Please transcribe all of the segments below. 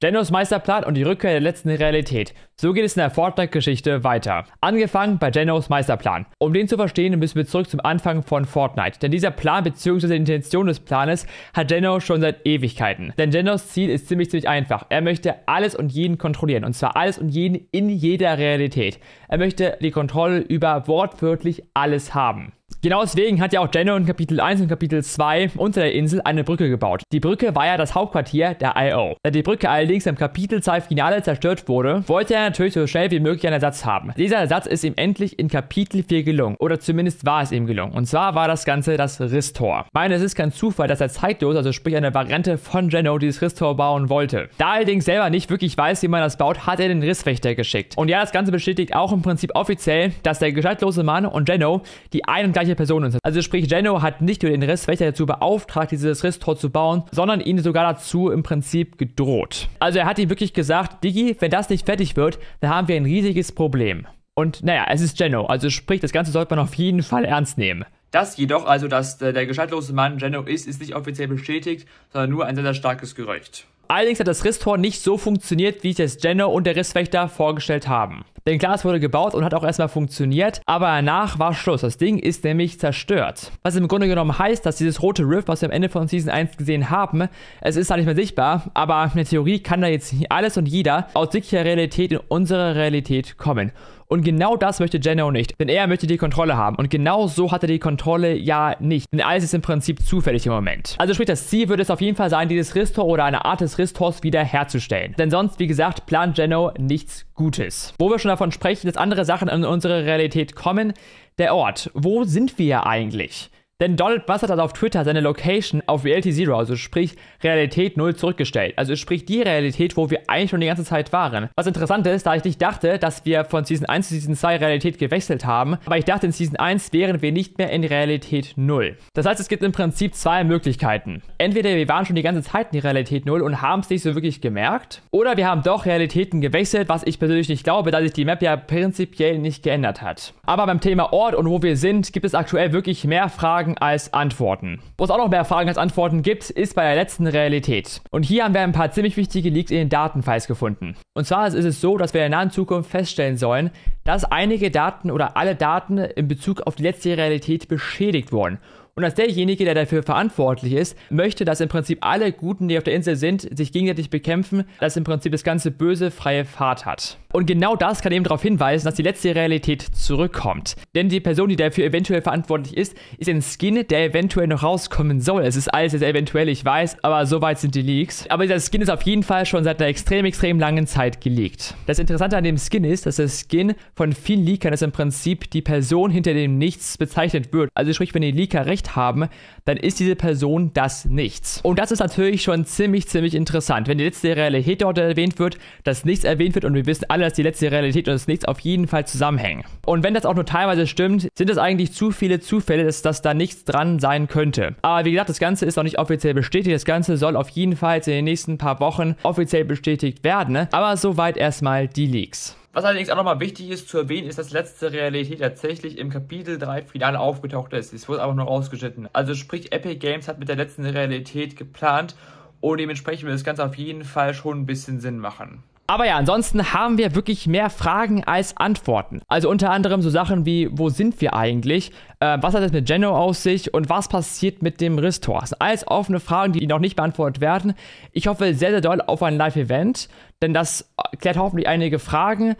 Genos Meisterplan und die Rückkehr der letzten Realität. So geht es in der Fortnite-Geschichte weiter. Angefangen bei Genos Meisterplan. Um den zu verstehen, müssen wir zurück zum Anfang von Fortnite. Denn dieser Plan bzw. die Intention des Planes hat Denno schon seit Ewigkeiten. Denn Genos Ziel ist ziemlich, ziemlich einfach. Er möchte alles und jeden kontrollieren. Und zwar alles und jeden in jeder Realität. Er möchte die Kontrolle über wortwörtlich alles haben. Genau deswegen hat ja auch Geno in Kapitel 1 und Kapitel 2 unter der Insel eine Brücke gebaut. Die Brücke war ja das Hauptquartier der IO. Da die Brücke allerdings im Kapitel 2 Finale zerstört wurde, wollte er natürlich so schnell wie möglich einen Ersatz haben. Dieser Ersatz ist ihm endlich in Kapitel 4 gelungen. Oder zumindest war es ihm gelungen. Und zwar war das Ganze das Ristor. Ich meine, es ist kein Zufall, dass er zeitlos, also sprich eine Variante von Geno, dieses Ristor bauen wollte. Da allerdings selber nicht wirklich weiß, wie man das baut, hat er den Risswächter geschickt. Und ja, das Ganze bestätigt auch im Prinzip offiziell, dass der gestaltlose Mann und Geno die ein und gleiche gleiche Person ist. Also sprich, Geno hat nicht nur den Risswächter dazu beauftragt, dieses Risstor zu bauen, sondern ihn sogar dazu im Prinzip gedroht. Also er hat ihm wirklich gesagt, Digi, wenn das nicht fertig wird, dann haben wir ein riesiges Problem. Und naja, es ist Geno, also sprich, das Ganze sollte man auf jeden Fall ernst nehmen. Das jedoch, also dass äh, der, gescheitlose Mann Geno ist, ist nicht offiziell bestätigt, sondern nur ein sehr, sehr starkes Gerücht. Allerdings hat das Risstor nicht so funktioniert, wie sich das Jenner und der Risswächter vorgestellt haben. Denn klar, es wurde gebaut und hat auch erstmal funktioniert, aber danach war Schluss. Das Ding ist nämlich zerstört. Was im Grunde genommen heißt, dass dieses rote Rift, was wir am Ende von Season 1 gesehen haben, es ist da nicht mehr sichtbar, aber in der Theorie kann da jetzt alles und jeder aus sicherer Realität in unsere Realität kommen. Und genau das möchte Geno nicht, denn er möchte die Kontrolle haben. Und genau so hat er die Kontrolle ja nicht, denn alles ist im Prinzip zufällig im Moment. Also sprich, das Ziel würde es auf jeden Fall sein, dieses Ristor oder eine Art des Ristors wiederherzustellen. Denn sonst, wie gesagt, plant Geno nichts Gutes. Wo wir schon davon sprechen, dass andere Sachen in unsere Realität kommen, der Ort. Wo sind wir eigentlich? Denn Donald Bussard hat auf Twitter seine Location auf Reality Zero, also sprich Realität Null, zurückgestellt. Also sprich die Realität, wo wir eigentlich schon die ganze Zeit waren. Was interessant ist, da ich nicht dachte, dass wir von Season 1 zu Season 2 Realität gewechselt haben, aber ich dachte, in Season 1 wären wir nicht mehr in Realität Null. Das heißt, es gibt im Prinzip zwei Möglichkeiten. Entweder wir waren schon die ganze Zeit in Realität Null und haben es nicht so wirklich gemerkt, oder wir haben doch Realitäten gewechselt, was ich persönlich nicht glaube, da sich die Map ja prinzipiell nicht geändert hat. Aber beim Thema Ort und wo wir sind, gibt es aktuell wirklich mehr Fragen Fragen als Antworten. Wo es auch noch mehr Fragen als Antworten gibt, ist bei der letzten Realität. Und hier haben wir ein paar ziemlich wichtige Leaks in den Datenfiles gefunden. Und zwar ist es so, dass wir in der nahen Zukunft feststellen sollen, dass einige Daten oder alle Daten in Bezug auf die letzte Realität beschädigt wurden und dass derjenige, der dafür verantwortlich ist, möchte, dass im Prinzip alle Guten, die auf der Insel sind, sich gegenseitig bekämpfen, dass im Prinzip das ganze Böse freie Fahrt hat. Und genau das kann eben darauf hinweisen, dass die letzte Realität zurückkommt. Denn die Person, die dafür eventuell verantwortlich ist, ist ein Skin, der eventuell noch rauskommen soll. Es ist alles sehr eventuell, ich weiß, aber soweit sind die Leaks. Aber dieser Skin ist auf jeden Fall schon seit einer extrem, extrem langen Zeit geleakt. Das Interessante an dem Skin ist, dass der Skin von vielen Leakern ist im Prinzip die Person, hinter dem nichts bezeichnet wird. Also sprich, wenn die Leaker recht haben, dann ist diese Person das Nichts. Und das ist natürlich schon ziemlich, ziemlich interessant. Wenn die letzte Realität dort erwähnt wird, dass nichts erwähnt wird und wir wissen alle, dass die letzte Realität und das Nichts auf jeden Fall zusammenhängen. Und wenn das auch nur teilweise stimmt, sind es eigentlich zu viele Zufälle, dass das da nichts dran sein könnte. Aber wie gesagt, das Ganze ist noch nicht offiziell bestätigt. Das Ganze soll auf jeden Fall in den nächsten paar Wochen offiziell bestätigt werden. Ne? Aber soweit erstmal die Leaks. Was allerdings auch nochmal wichtig ist zu erwähnen, ist, dass letzte Realität tatsächlich im Kapitel 3 Finale aufgetaucht ist. Es wurde aber nur rausgeschnitten. Also sprich, Epic Games hat mit der letzten Realität geplant und dementsprechend wird das Ganze auf jeden Fall schon ein bisschen Sinn machen. Aber ja, ansonsten haben wir wirklich mehr Fragen als Antworten. Also unter anderem so Sachen wie, wo sind wir eigentlich? Äh, was hat es mit Geno aus sich? Und was passiert mit dem Riss Thorsten? Alles offene Fragen, die noch nicht beantwortet werden. Ich hoffe sehr, sehr doll auf ein Live-Event, denn das klärt hoffentlich einige Fragen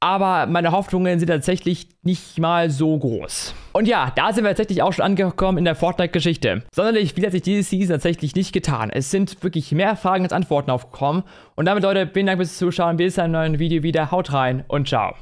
aber meine Hoffnungen sind tatsächlich nicht mal so groß. Und ja, da sind wir tatsächlich auch schon angekommen in der Fortnite-Geschichte. Sonderlich viel hat sich diese Season tatsächlich nicht getan. Es sind wirklich mehr Fragen als Antworten aufgekommen. Und damit, Leute, vielen Dank fürs Zuschauen. Wir sehen uns in einem neuen Video wieder. Haut rein und ciao.